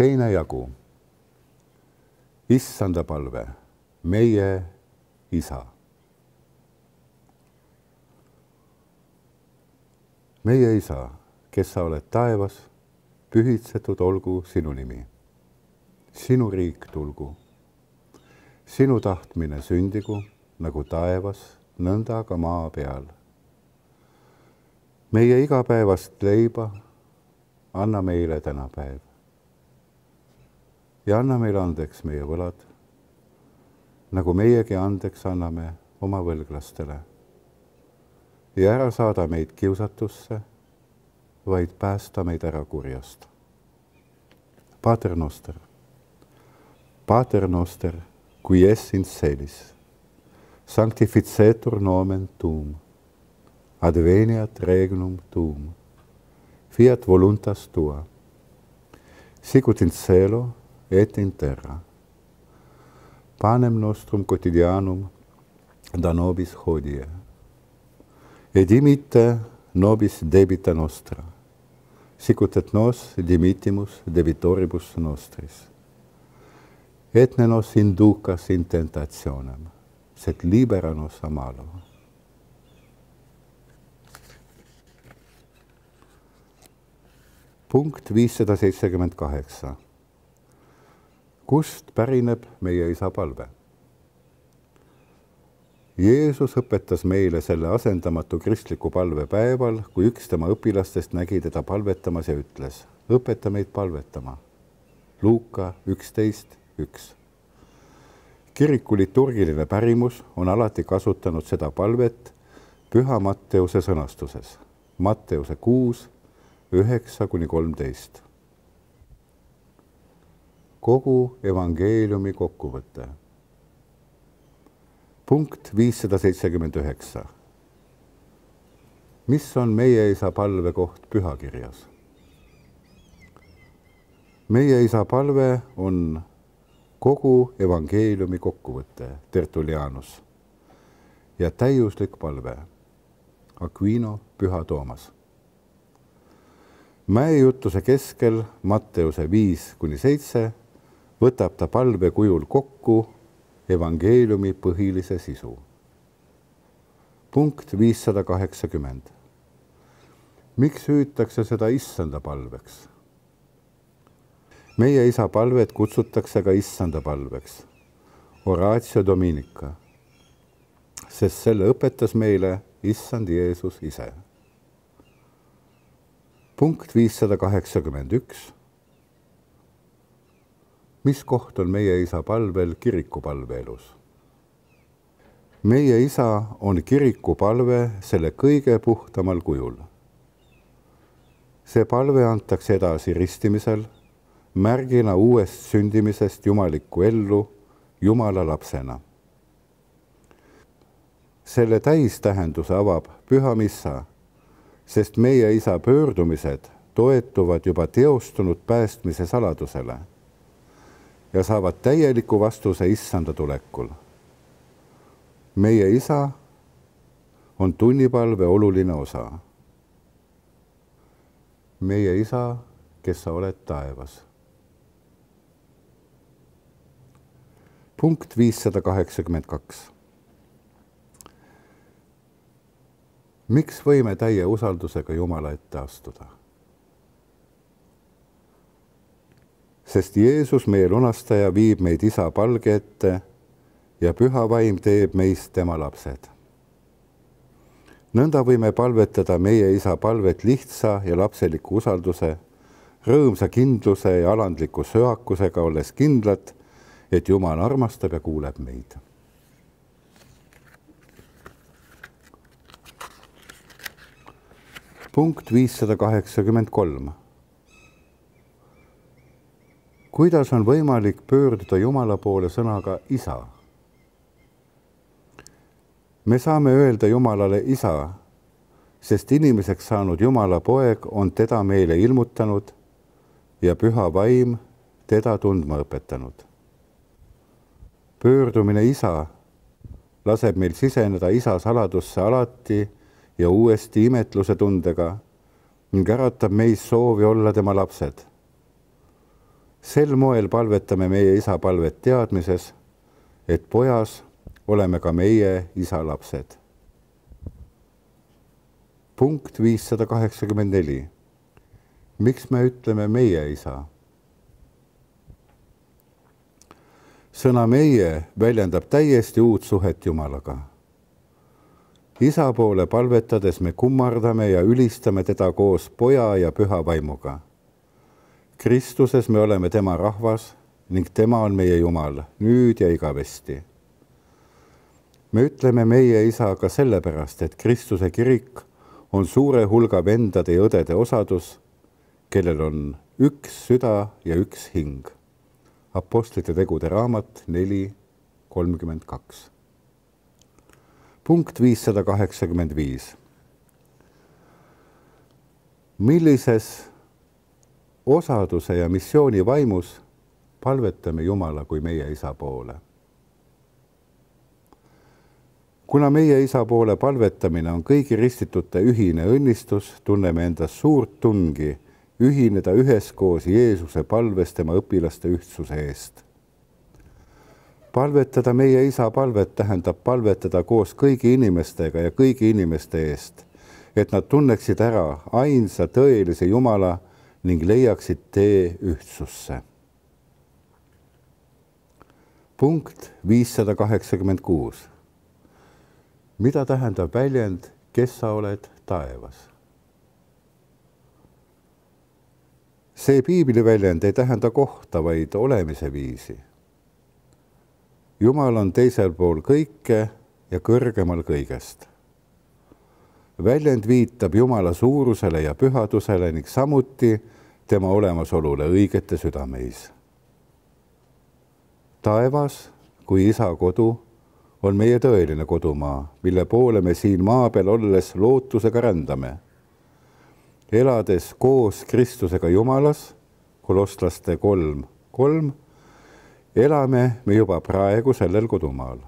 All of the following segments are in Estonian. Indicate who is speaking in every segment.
Speaker 1: teine jagu. issanda palve, meie isa. meie isa, kes sa oled taevas, pühitsetud olgu sinu nimi. sinu riik tulgu. sinu tahtmine sündigu nagu taevas, nõnda ka maa peal. meie igapäevast leiba anna meile tänapäev ja anna meile andeks meie võlad, nagu meiegi andeks anname oma võlglastele. ja ära saada meid kiusatusse, vaid päästa meid ära kurjast. Pater Noster, Pater Noster, qui es in celis, sanctificetur nomen tuum, adveniat regnum tuum, fiat voluntas tua, sicut in celo et in terra. Panem nostrum quotidianum da nobis hodie, et dimitte nobis debita nostra, sicut et nos dimitimus debitoribus nostris. Et ne nos inducas in tentationem, sed libera nos a malo. Punkt 568. kust pärineb meie isa palve? Jeesus õpetas meile selle asendamatu kristliku palve päeval, kui üks tema õpilastest nägi teda palvetamas ja ütles, õpeta meid palvetama. Luuka üksteist, üks. kiriku liturgiline pärimus on alati kasutanud seda palvet Püha Matteuse sõnastuses, Matteuse kuus, üheksa kuni kolmteist kogu evangeeliumi kokkuvõte. punkt viissada seitsekümmend üheksa. mis on meie isa palve koht pühakirjas? meie isa palve on kogu evangeeliumi kokkuvõte, Tertullianus ja täiuslik palve, Aquino Püha Toomas mäejutuse keskel Matteuse viis kuni seitse võtab ta palve kujul kokku evangeeliumi põhilise sisu. punkt viissada kaheksakümmend. miks hüütakse seda issanda palveks? meie isa palved kutsutakse ka issanda palveks, Horatio Dominica, sest selle õpetas meile issand Jeesus ise. punkt viissada kaheksakümmend üks mis koht on meie isa palvel kiriku palveelus? meie isa on kiriku palve selle kõige puhtamal kujul. see palve antakse edasi ristimisel märgina uuest sündimisest jumalikku ellu Jumala lapsena. selle täistähenduse avab püha missa, sest meie isa pöördumised toetuvad juba teostunud päästmise saladusele ja saavad täieliku vastuse issanda tulekul. meie isa on tunnipalve oluline osa. meie isa, kes sa oled taevas. punkt viissada kaheksakümmend kaks. miks võime täie usaldusega Jumala ette astuda? sest Jeesus, meie lunastaja, viib meid isa palge ette ja püha vaim teeb meist tema lapsed. nõnda võime palvetada meie isa palvet lihtsa ja lapseliku usalduse, rõõmsa kindluse ja alandliku söakusega, olles kindlad, et Jumal armastab ja kuuleb meid punkt viissada kaheksakümmend kolm kuidas on võimalik pöörduda Jumala poole sõnaga isa? me saame öelda Jumalale isa, sest inimeseks saanud Jumala poeg on teda meile ilmutanud ja püha vaim teda tundma õpetanud. pöördumine isa laseb meil siseneda isa saladusse alati ja uuesti imetluse tundega ning äratab meis soovi olla tema lapsed sel moel palvetame meie isa palvet teadmises, et pojas oleme ka meie isa lapsed. punkt viissada kaheksakümmend neli. miks me ütleme meie isa? sõna meie väljendab täiesti uut suhet Jumalaga. isa poole palvetades me kummardame ja ülistame teda koos poja ja püha vaimuga Kristuses me oleme tema rahvas ning tema on meie Jumal nüüd ja igavesti. me ütleme meie isa ka sellepärast, et Kristuse kirik on suure hulga vendade ja õdede osadus, kellel on üks süda ja üks hing. Apostlite tegude raamat neli kolmkümmend kaks. punkt viissada kaheksakümmend viis. millises osaduse ja missiooni vaimus palvetame Jumala kui meie isa poole. kuna meie isa poole palvetamine on kõigi ristitute ühine õnnistus, tunneme endas suurt tungi ühineda üheskoos Jeesuse palves tema õpilaste ühtsuse eest. palvetada meie isa palvet tähendab palvetada koos kõigi inimestega ja kõigi inimeste eest, et nad tunneksid ära ainsa tõelise Jumala ning leiaksid tee ühtsusse. punkt viissada kaheksakümmend kuus. mida tähendab väljend, kes sa oled taevas? see piibliväljend ei tähenda kohta, vaid olemise viisi. jumal on teisel pool kõike ja kõrgemal kõigest. väljend viitab Jumala suurusele ja pühadusele ning samuti tema olemasolule õigete südameis. taevas kui isa kodu on meie tõeline kodumaa, mille poole me siin maa peal olles lootusega rändame. elades koos Kristusega Jumalas, kolostlaste kolm, kolm, elame me juba praegu sellel kodumaal.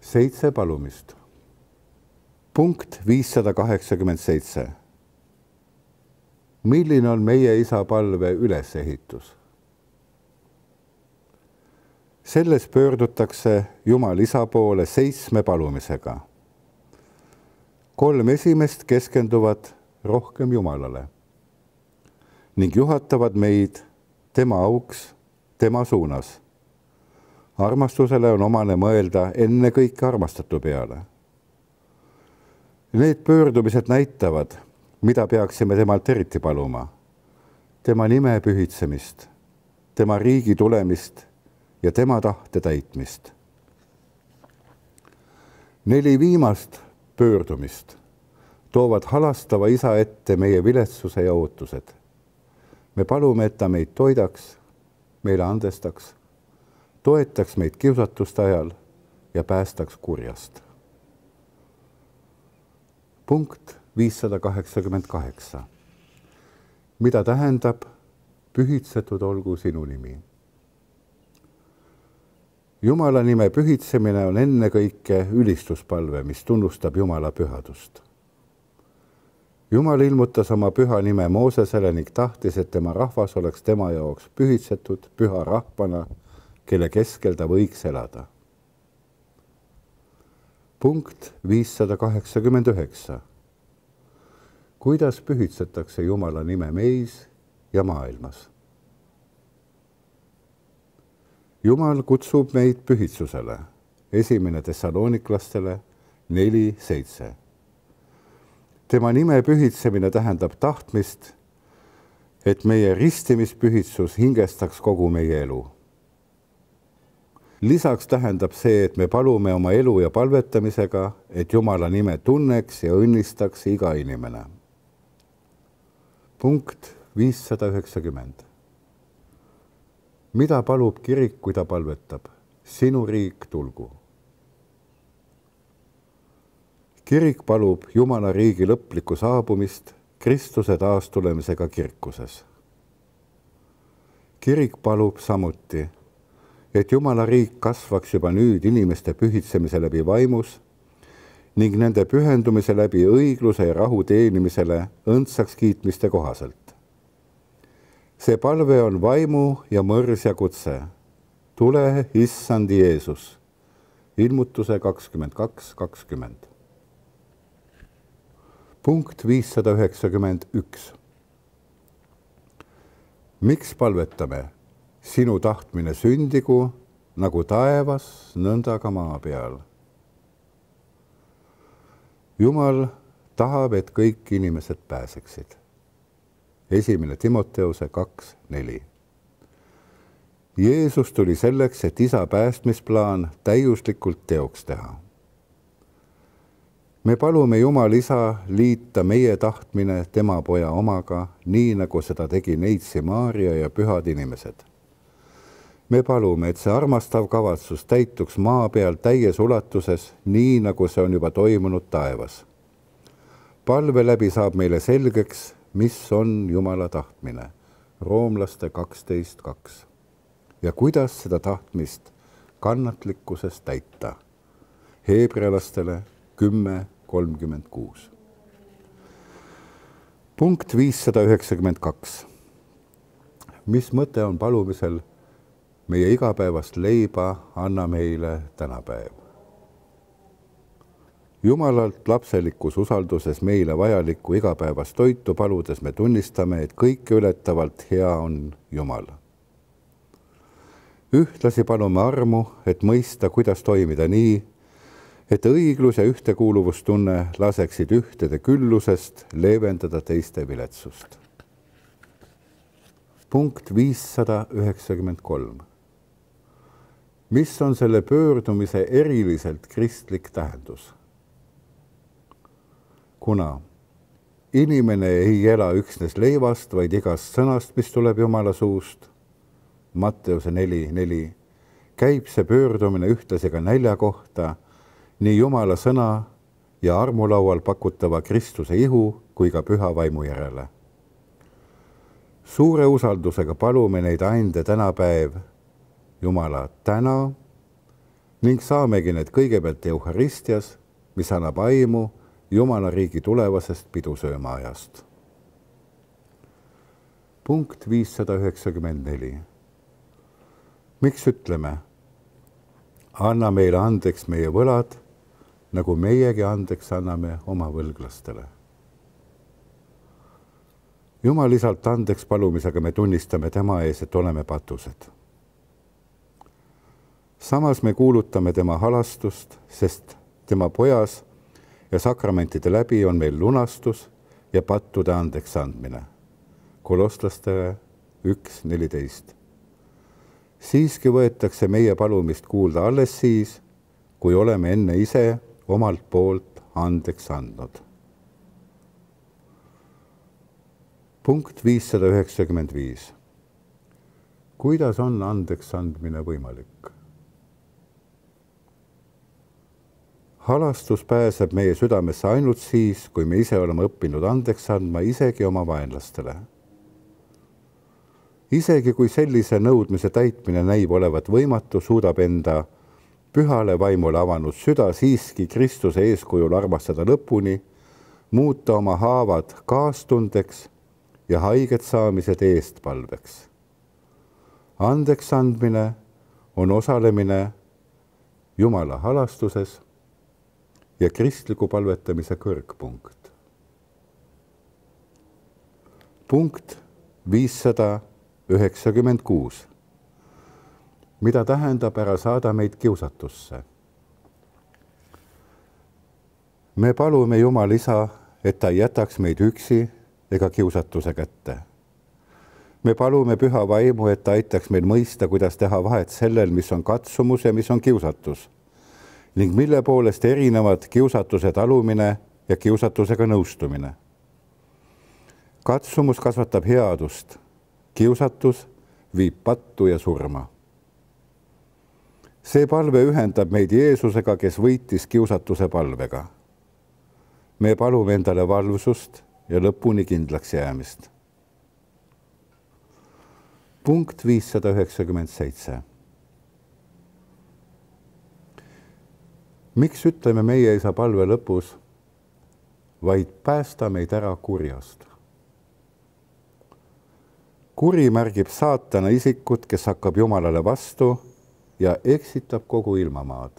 Speaker 1: seitse palumist. punkt viissada kaheksakümmend seitse milline on meie isapalve ülesehitus? selles pöördutakse Jumal isa poole seitsme palumisega. kolm esimest keskenduvad rohkem Jumalale ning juhatavad meid tema auks, tema suunas. armastusele on omane mõelda ennekõike armastatu peale. Need pöördumised näitavad, mida peaksime temalt eriti paluma? tema nime pühitsemist, tema riigi tulemist ja tema tahte täitmist. neli viimast pöördumist toovad halastava isa ette meie viletsuse ja ootused. me palume, et ta meid toidaks, meile andestaks, toetaks meid kiusatuste ajal ja päästaks kurjast. punkt viissada kaheksakümmend kaheksa, mida tähendab pühitsetud olgu sinu nimi. Jumala nime pühitsemine on ennekõike ülistuspalve, mis tunnustab Jumala pühadust. Jumal ilmutas oma püha nime Moosesele ning tahtis, et tema rahvas oleks tema jaoks pühitsetud püha rahvana, kelle keskel ta võiks elada. punkt viissada kaheksakümmend üheksa kuidas pühitsetakse Jumala nime meis ja maailmas. Jumal kutsub meid pühitsusele, esimene tessalooniklastele neli seitse. tema nime pühitsemine tähendab tahtmist, et meie ristimispühitsus hingestaks kogu meie elu. lisaks tähendab see, et me palume oma elu ja palvetamisega, et Jumala nime tunneks ja õnnistaks iga inimene punkt viissada üheksakümmend. mida palub kirik, kui ta palvetab? sinu riik tulgu. kirik palub Jumala riigi lõplikku saabumist Kristuse taastulemisega kirkuses. kirik palub samuti, et Jumala riik kasvaks juba nüüd inimeste pühitsemise läbi vaimus ning nende pühendumise läbi õigluse ja rahu teenimisele õndsaks kiitmiste kohaselt. see palve on vaimu ja mõrsja kutse. tule, issand Jeesus. ilmutuse kakskümmend kaks, kakskümmend. punkt viissada üheksakümmend üks. miks palvetame? sinu tahtmine sündigu nagu taevas, nõnda ka maa peal jumal tahab, et kõik inimesed pääseksid. esimene Timoteuse kaks, neli. Jeesus tuli selleks, et isa päästmisplaan täiuslikult teoks teha. me palume Jumal isa liita meie tahtmine tema poja omaga, nii nagu seda tegi neitsi Maarja ja pühad inimesed me palume, et see armastav kavatsus täituks maa peal täies ulatuses, nii nagu see on juba toimunud taevas. palve läbi saab meile selgeks, mis on Jumala tahtmine, roomlaste kaksteist kaks. ja kuidas seda tahtmist kannatlikkuses täita, heebrealastele kümme kolmkümmend kuus. punkt viissada üheksakümmend kaks. mis mõte on palumisel meie igapäevast leiba anna meile tänapäev. jumalalt lapselikus usalduses meile vajalikku igapäevast toitu paludes me tunnistame, et kõike ületavalt hea on Jumal. ühtlasi palume armu, et mõista, kuidas toimida nii, et õiglus ja ühtekuuluvustunne laseksid ühtede küllusest leevendada teiste viletsust. punkt viissada üheksakümmend kolm mis on selle pöördumise eriliselt kristlik tähendus? kuna inimene ei ela üksnes leivast, vaid igast sõnast, mis tuleb Jumala suust, Matteuse neli, neli, käib see pöördumine ühtlasi ka nälja kohta, nii Jumala sõna ja armulaual pakutava Kristuse ihu kui ka püha vaimu järele. suure usaldusega palume neid ande tänapäev Jumala täna ning saamegi need kõigepealt Eucharistias, mis annab aimu Jumala riigi tulevasest pidusööma ajast. punkt viissada üheksakümmend neli. miks ütleme? anna meile andeks meie võlad, nagu meiegi andeks anname oma võlglastele Jumal isalt andeks palumisega me tunnistame tema ees, et oleme patused samas me kuulutame tema halastust, sest tema pojas ja sakramentide läbi on meil lunastus ja pattude andeks andmine. kolostlastele üks neliteist. siiski võetakse meie palumist kuulda alles siis, kui oleme enne ise omalt poolt andeks andnud. punkt viissada üheksakümmend viis. kuidas on andeks andmine võimalik? halastus pääseb meie südamesse ainult siis, kui me ise oleme õppinud andeks andma isegi oma vaenlastele. isegi kui sellise nõudmise täitmine näib olevat võimatu, suudab enda pühale vaimule avanud süda siiski Kristuse eeskujul armastada lõpuni, muuta oma haavad kaastundeks ja haiget saamised eestpalveks. andeks andmine on osalemine Jumala halastuses ja kristliku palvetamise kõrgpunkt. punkt viissada üheksakümmend kuus. mida tähendab ära saada meid kiusatusse? me palume Jumal isa, et ta ei jätaks meid üksi ega kiusatuse kätte. me palume püha vaimu, et ta aitaks meil mõista, kuidas teha vahet sellel, mis on katsumus ja mis on kiusatus ning mille poolest erinevad kiusatuse talumine ja kiusatusega nõustumine. katsumus kasvatab headust, kiusatus viib pattu ja surma. see palve ühendab meid Jeesusega, kes võitis kiusatuse palvega. me palume endale valvsust ja lõpuni kindlaks jäämist. punkt viissada üheksakümmend seitse miks ütleme meie isa palve lõpus, vaid päästa meid ära kurjast? kuri märgib saatana isikut, kes hakkab Jumalale vastu ja eksitab kogu ilmamaad.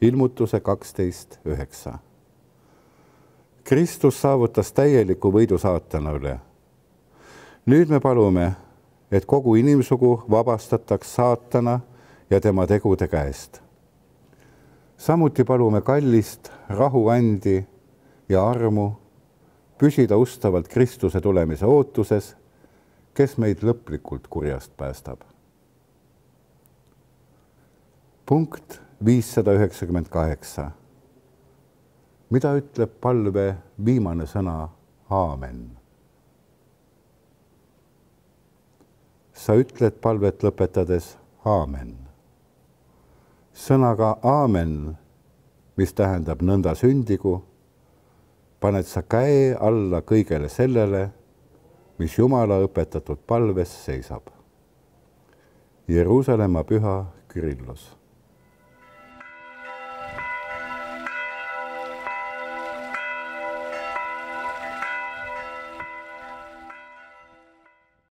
Speaker 1: ilmutuse kaksteist üheksa. Kristus saavutas täieliku võidu saatana üle. nüüd me palume, et kogu inimsugu vabastataks saatana ja tema tegude käest samuti palume kallist rahuandi ja armu püsida ustavalt Kristuse tulemise ootuses, kes meid lõplikult kurjast päästab. punkt viissada üheksakümmend kaheksa. mida ütleb palve viimane sõna aamen? sa ütled palvet lõpetades aamen sõnaga aamen, mis tähendab nõnda sündigu, paned sa käe alla kõigele sellele, mis Jumala õpetatud palves seisab. Jeruusalemma püha Kirillos